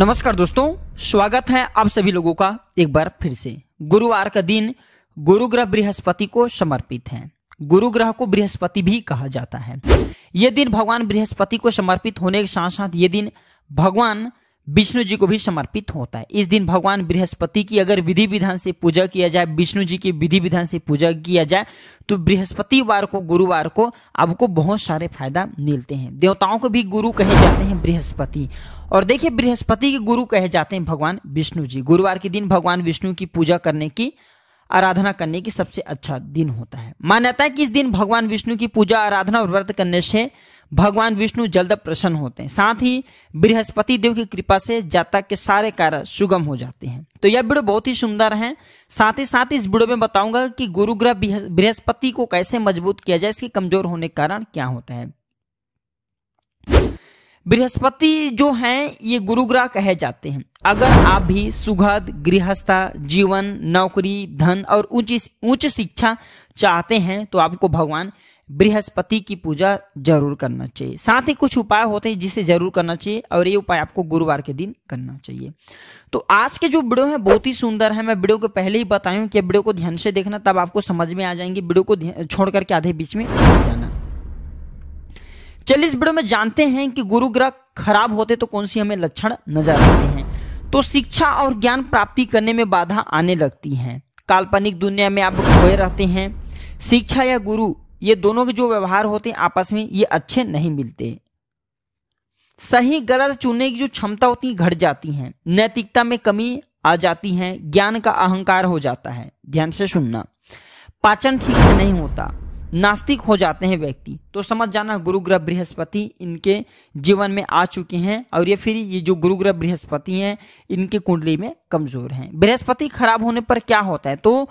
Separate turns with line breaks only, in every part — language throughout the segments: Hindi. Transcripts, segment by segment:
नमस्कार दोस्तों स्वागत है आप सभी लोगों का एक बार फिर से गुरुवार का दिन गुरु ग्रह बृहस्पति को समर्पित है गुरु ग्रह को बृहस्पति भी कहा जाता है ये दिन भगवान बृहस्पति को समर्पित होने के साथ साथ ये दिन भगवान विष्णु जी को भी समर्पित होता है इस दिन भगवान बृहस्पति की अगर विधि विधान से पूजा किया जाए विष्णु जी की विधि विधान से पूजा किया जाए तो बृहस्पतिवार को गुरुवार को आपको बहुत सारे फायदा मिलते हैं देवताओं को भी गुरु कहे जाते हैं बृहस्पति और देखिए बृहस्पति के गुरु कहे जाते हैं भगवान विष्णु जी गुरुवार के दिन भगवान विष्णु की पूजा करने की आराधना करने की सबसे अच्छा दिन होता है मान्यता है कि इस दिन भगवान विष्णु की पूजा आराधना और व्रत करने से भगवान विष्णु जल्द प्रसन्न होते हैं साथ ही बृहस्पति देव की कृपा से जातक के सारे कार्य सुगम हो जाते हैं तो यह वीडियो बहुत ही सुंदर है साथ ही साथ इस वीडियो में बताऊंगा कि गुरु ग्रह बृहस्पति को कैसे मजबूत किया जाए इसके कमजोर होने के कारण क्या होता है बृहस्पति जो हैं ये गुरु ग्रह कहे जाते हैं अगर आप भी सुखद गृहस्था जीवन नौकरी धन और उच्च उच्च शिक्षा चाहते हैं तो आपको भगवान बृहस्पति की पूजा जरूर करना चाहिए साथ ही कुछ उपाय होते हैं जिसे जरूर करना चाहिए और ये उपाय आपको गुरुवार के दिन करना चाहिए तो आज के जो वीडियो है बहुत ही सुंदर है मैं वीडियो को पहले ही बताया कि वीडियो को ध्यान से देखना तब आपको समझ में आ जाएंगे वीडियो को छोड़ करके आधे बीच में जाना चलिए इस वीडियो में जानते हैं कि गुरु ग्रह खराब होते तो कौन सी हमें लक्षण नजर आते हैं तो शिक्षा और ज्ञान प्राप्ति करने में बाधा आने लगती है काल्पनिक दुनिया में आप खोए रहते हैं शिक्षा या गुरु ये दोनों के जो व्यवहार होते हैं आपस में ये अच्छे नहीं मिलते सही गलत चुनने की जो क्षमता होती है घट जाती है नैतिकता में कमी आ जाती है ज्ञान का अहंकार हो जाता है ध्यान से सुनना पाचन ठीक से नहीं होता नास्तिक हो जाते हैं व्यक्ति तो समझ जाना गुरु ग्रह बृहस्पति इनके जीवन में आ चुके हैं और ये फिर ये जो गुरु ग्रह बृहस्पति हैं इनकी कुंडली में कमजोर हैं बृहस्पति खराब होने पर क्या होता है तो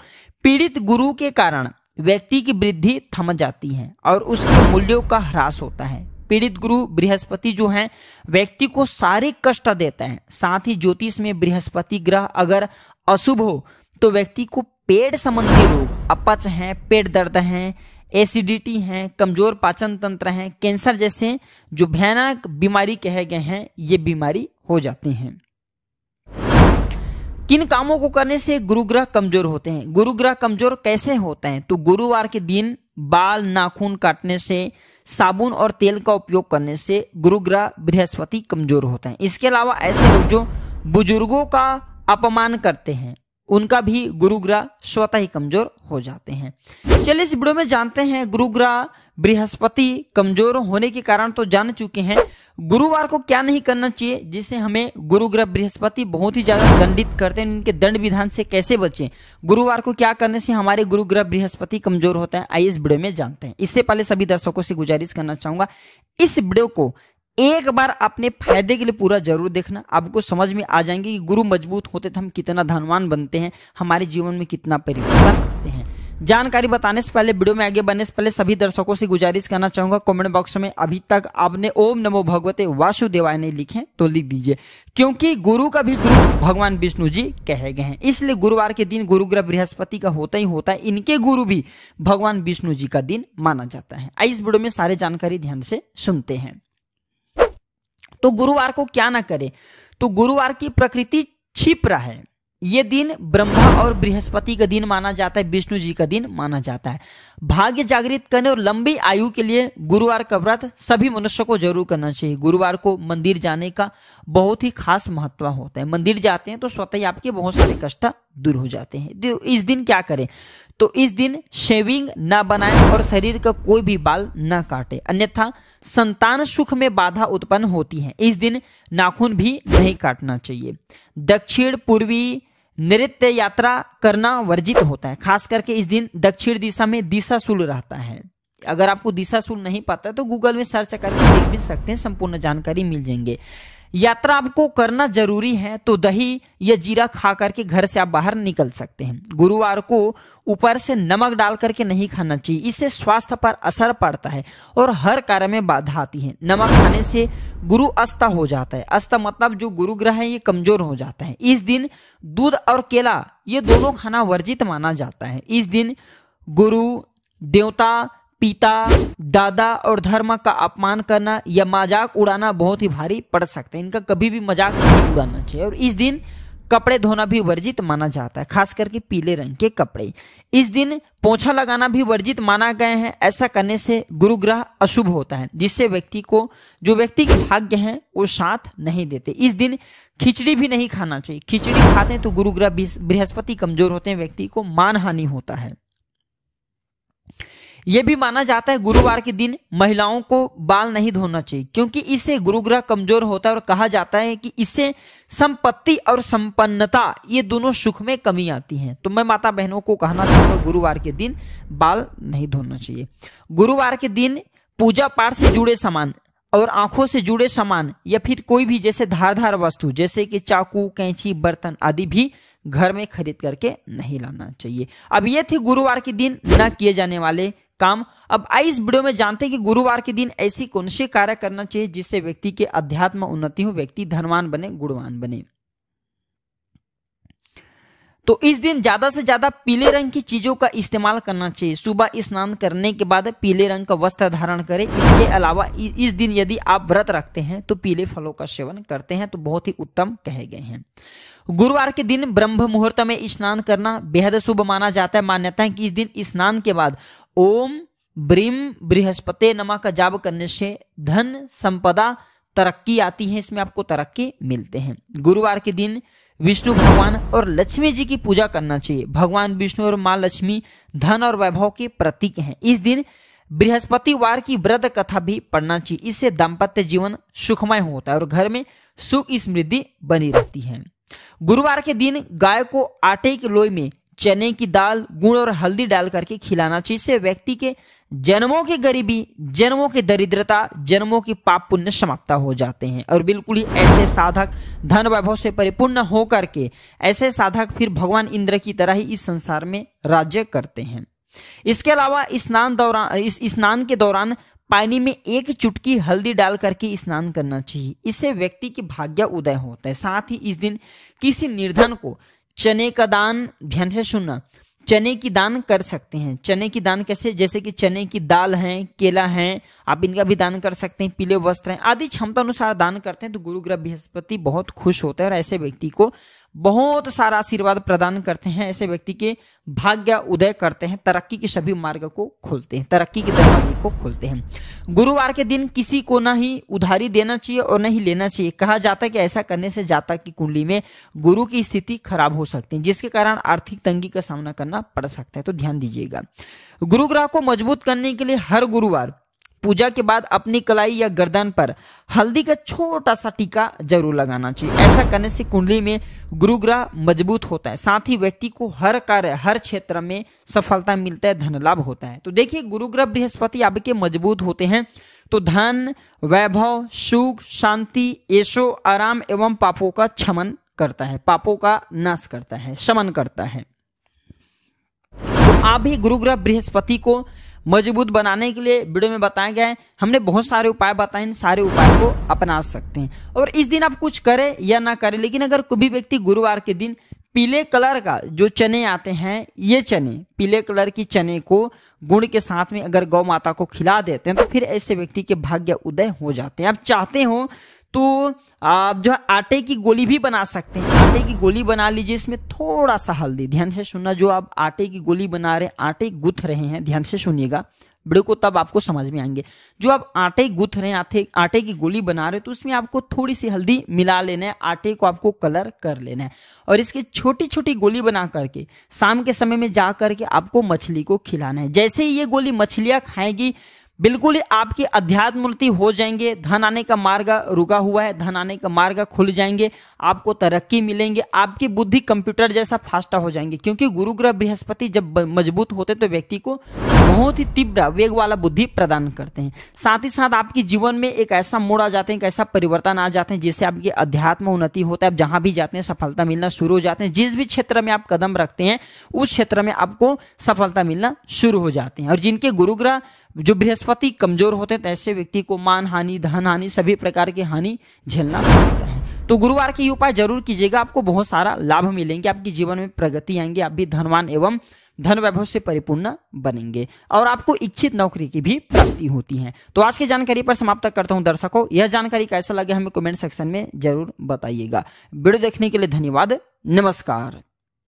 पीड़ित गुरु के कारण व्यक्ति की वृद्धि थम जाती है और उसके मूल्यों का ह्रास होता है पीड़ित गुरु बृहस्पति जो हैं व्यक्ति को सारे कष्ट देते हैं साथ ही ज्योतिष में बृहस्पति ग्रह अगर अशुभ हो तो व्यक्ति को पेट संबंधी रोग अपच हैं पेट दर्द हैं एसिडिटी हैं कमजोर पाचन तंत्र हैं कैंसर जैसे जो भयानक बीमारी कहे गए हैं ये बीमारी हो जाती हैं किन कामों को करने से गुरु ग्रह कमजोर होते हैं गुरु ग्रह कमजोर कैसे होते हैं तो गुरुवार के दिन बाल नाखून काटने से साबुन और तेल का उपयोग करने से गुरु ग्रह बृहस्पति कमजोर होते हैं इसके अलावा ऐसे लोग जो बुजुर्गों का अपमान करते हैं उनका भी गुरु ग्रह स्वतः ही कमजोर हो जाते हैं चलिए इस वीडियो में जानते हैं गुरु ग्रह बृहस्पति कमजोर होने के कारण तो जान चुके हैं गुरुवार को क्या नहीं करना चाहिए जिसे हमें गुरु ग्रह बृहस्पति बहुत ही ज्यादा दंडित करते हैं उनके दंड विधान से कैसे बचे गुरुवार को क्या करने से हमारे गुरु ग्रह बृहस्पति कमजोर होता है आइए इस वीडियो में जानते हैं इससे पहले सभी दर्शकों से गुजारिश करना चाहूंगा इस वीडियो को एक बार अपने फायदे के लिए पूरा जरूर देखना आपको समझ में आ जाएंगे कि गुरु मजबूत होते तो हम कितना धनवान बनते हैं हमारे जीवन में कितना परिवर्तन करते हैं जानकारी बताने से पहले वीडियो में आगे बढ़ने से पहले सभी दर्शकों से गुजारिश करना चाहूंगा कमेंट बॉक्स में अभी तक आपने ओम नमो भगवते वासुदेवाय नहीं लिखे तो लिख दीजिए क्योंकि गुरु का भी गुरु भगवान विष्णु जी कहे गए हैं इसलिए गुरुवार के दिन गुरु ग्रह बृहस्पति का होता ही होता है इनके गुरु भी भगवान विष्णु जी का दिन माना जाता है इस वीडियो में सारे जानकारी ध्यान से सुनते हैं तो गुरुवार को क्या ना करें तो गुरुवार की प्रकृति छिप रहा है ये दिन ब्रह्मा और बृहस्पति का दिन माना जाता है विष्णु जी का दिन माना जाता है भाग्य जागृत करने और लंबी आयु के लिए गुरुवार का व्रत सभी मनुष्य को जरूर करना चाहिए गुरुवार को मंदिर जाने का बहुत ही खास महत्व होता है मंदिर जाते हैं तो स्वतः ही आपके बहुत सारे कष्ट दूर हो जाते हैं तो इस दिन क्या करें तो इस दिन शेविंग ना बनाए और शरीर का कोई भी बाल ना काटे अन्यथा संतान सुख में बाधा उत्पन्न होती है इस दिन नाखून भी नहीं काटना चाहिए दक्षिण पूर्वी नृत्य यात्रा करना वर्जित होता है खास करके इस दिन दक्षिण दिशा में दिशा शूल रहता है अगर आपको दिशा शूल नहीं पता तो गूगल में सर्च करके देख भी सकते हैं संपूर्ण जानकारी मिल जाएंगे यात्रा आपको करना जरूरी है तो दही या जीरा खा करके घर से आप बाहर निकल सकते हैं गुरुवार को ऊपर से नमक डाल करके नहीं खाना चाहिए इससे स्वास्थ्य पर असर पड़ता है और हर कार्य में बाधा आती है नमक खाने से गुरु अस्त हो जाता है अस्त मतलब जो गुरु ग्रह है ये कमजोर हो जाता है इस दिन दूध और केला ये दोनों खाना वर्जित माना जाता है इस दिन गुरु देवता पिता दादा और धर्म का अपमान करना या मजाक उड़ाना बहुत ही भारी पड़ सकते हैं इनका कभी भी मजाक नहीं उड़ाना चाहिए और इस दिन कपड़े धोना भी वर्जित माना जाता है खास करके पीले रंग के कपड़े इस दिन पोछा लगाना भी वर्जित माना गया है ऐसा करने से गुरु ग्रह अशुभ होता है जिससे व्यक्ति को जो व्यक्ति के भाग्य है वो साथ नहीं देते इस दिन खिचड़ी भी नहीं खाना चाहिए खिचड़ी खाते हैं तो गुरु ग्रह बृहस्पति कमजोर होते हैं व्यक्ति को मान हानि होता है यह भी माना जाता है गुरुवार के दिन महिलाओं को बाल नहीं धोना चाहिए क्योंकि इससे गुरु ग्रह कमजोर होता है और कहा जाता है कि इससे संपत्ति और संपन्नता ये दोनों सुख में कमी आती है तो मैं माता बहनों को कहना चाहूंगा गुरुवार के दिन बाल नहीं धोना चाहिए गुरुवार के दिन पूजा पाठ से जुड़े सामान और आंखों से जुड़े सामान या फिर कोई भी जैसे धारधार वस्तु जैसे कि चाकू कैंची बर्तन आदि भी घर में खरीद करके नहीं लाना चाहिए अब ये थे गुरुवार के दिन न किए जाने वाले काम अब आई इस वीडियो में जानते हैं कि गुरुवार के दिन ऐसी कौन से कार्य करना चाहिए जिससे व्यक्ति के अध्यात्म उन्नति हो व्यक्ति धनवान बने गुणवान बने तो इस दिन ज्यादा से ज्यादा पीले रंग की चीजों का इस्तेमाल करना चाहिए सुबह स्नान करने के बाद पीले रंग का वस्त्र धारण करें इसके अलावा इस दिन यदि आप व्रत रखते हैं तो पीले फलों का सेवन करते हैं तो बहुत ही उत्तम कहे गए हैं गुरुवार के दिन ब्रह्म मुहूर्त में स्नान करना बेहद शुभ माना जाता है मान्यता है कि इस दिन स्नान के बाद ओम ब्रीम बृहस्पति नमा का जाप करने से धन संपदा तरक्की आती है इसमें आपको तरक्की मिलते हैं गुरुवार के दिन विष्णु भगवान और लक्ष्मी जी की पूजा करना चाहिए भगवान विष्णु और माँ लक्ष्मी धन और वैभव के प्रतीक हैं इस दिन बृहस्पति वार की व्रत कथा भी पढ़ना चाहिए इससे दाम्पत्य जीवन सुखमय होता है और घर में सुख समृद्धि बनी रहती है गुरुवार के दिन गाय को आटे की लोई में चने की दाल गुड़ और हल्दी डाल करके खिलाना चाहिए इससे व्यक्ति के जन्मों की गरीबी जन्मों की दरिद्रता जन्मों की पाप पुण्य समाप्त हो जाते हैं और बिल्कुल ही ऐसे साधक धन वैभव से परिपूर्ण हो करके ऐसे साधक फिर भगवान इंद्र की तरह ही इस संसार में राज्य करते हैं इसके अलावा स्नान दौरान इस स्नान के दौरान पानी में एक चुटकी हल्दी डाल करके स्नान करना चाहिए इससे व्यक्ति की भाग्य उदय होता है साथ ही इस दिन किसी निर्धन को चने का दान ध्यान से सुनना चने की दान कर सकते हैं चने की दान कैसे जैसे कि चने की दाल है केला है आप इनका भी दान कर सकते हैं पीले वस्त्र हैं आदि क्षमता अनुसार दान करते हैं तो गुरु ग्रह बृहस्पति बहुत खुश होते हैं और ऐसे व्यक्ति को बहुत सारा आशीर्वाद प्रदान करते हैं ऐसे व्यक्ति के भाग्य उदय करते हैं तरक्की के सभी मार्ग को खोलते हैं तरक्की के दरवाजे को खोलते हैं गुरुवार के दिन किसी को ना ही उधारी देना चाहिए और ना ही लेना चाहिए कहा जाता है कि ऐसा करने से जाता की कुंडली में गुरु की स्थिति खराब हो सकती है जिसके कारण आर्थिक तंगी का सामना करना पड़ सकता है तो ध्यान दीजिएगा गुरु ग्रह को मजबूत करने के लिए हर गुरुवार पूजा के बाद अपनी कलाई या गर्दन पर हल्दी का छोटा सा टीका जरूर लगाना चाहिए ऐसा करने से कुंडली में गुरु ग्रह मजबूत होता है साथ ही व्यक्ति को हर कार्य हर क्षेत्र में सफलता मिलता है धन लाभ होता है तो देखिए गुरु ग्रह बृहस्पति आपके मजबूत होते हैं तो धन वैभव सुख शांति यशो आराम एवं पापों का छमन करता है पापों का नाश करता है शमन करता है आप भी गुरुग्रह बृहस्पति को मजबूत बनाने के लिए वीडियो में बताया गया है हमने बहुत सारे उपाय बताए इन सारे उपाय को अपना सकते हैं और इस दिन आप कुछ करें या ना करें लेकिन अगर कोई व्यक्ति गुरुवार के दिन पीले कलर का जो चने आते हैं ये चने पीले कलर की चने को गुड़ के साथ में अगर गौ माता को खिला देते हैं तो फिर ऐसे व्यक्ति के भाग्य उदय हो जाते हैं आप चाहते हो तो आप जो आटे की गोली भी बना सकते हैं आटे की गोली बना लीजिए इसमें थोड़ा सा हल्दी ध्यान से सुनना जो आप आटे की गोली बना रहे आटे गुथ रहे हैं ध्यान से सुनिएगा वीडियो को तब आपको समझ में आएंगे जो आप आटे गुथ रहे हैं आटे आटे की गोली बना रहे हैं तो उसमें आपको थोड़ी सी हल्दी मिला लेना है आटे को आपको कलर कर लेना है और इसकी छोटी छोटी गोली बना करके शाम के समय में जा करके आपको मछली को खिलाना है जैसे ही ये गोली मछलियां खाएगी बिल्कुल ही आपकी अध्यात्म उन्नति हो जाएंगे धन आने का मार्ग रुका हुआ है धन आने का मार्ग खुल जाएंगे आपको तरक्की मिलेंगे आपकी बुद्धि कंप्यूटर जैसा फास्टा हो जाएंगे क्योंकि गुरु ग्रह बृहस्पति जब मजबूत होते तो व्यक्ति को बहुत ही तीव्र वेग वाला बुद्धि प्रदान करते हैं साथ ही साथ आपके जीवन में एक ऐसा मोड़ आ जाते हैं एक ऐसा परिवर्तन आ जाते हैं जिससे आपकी अध्यात्म उन्नति होता है आप जहां भी जाते हैं सफलता मिलना शुरू हो जाते हैं जिस भी क्षेत्र में आप कदम रखते हैं उस क्षेत्र में आपको सफलता मिलना शुरू हो जाते हैं और जिनके गुरुग्रह जो बृहस्पति कमजोर होते हैं तो ऐसे व्यक्ति को मान हानि धन हानि सभी प्रकार की हानि झेलना पड़ता है तो गुरुवार के उपाय जरूर कीजिएगा आपको बहुत सारा लाभ मिलेंगे आपके जीवन में प्रगति आएंगे आप भी धनवान एवं धन वैभव से परिपूर्ण बनेंगे और आपको इच्छित नौकरी की भी प्राप्ति होती है तो आज की जानकारी पर समाप्त करता हूं दर्शकों यह जानकारी कैसा लगे हमें कमेंट सेक्शन में जरूर बताइएगा वीडियो देखने के लिए धन्यवाद नमस्कार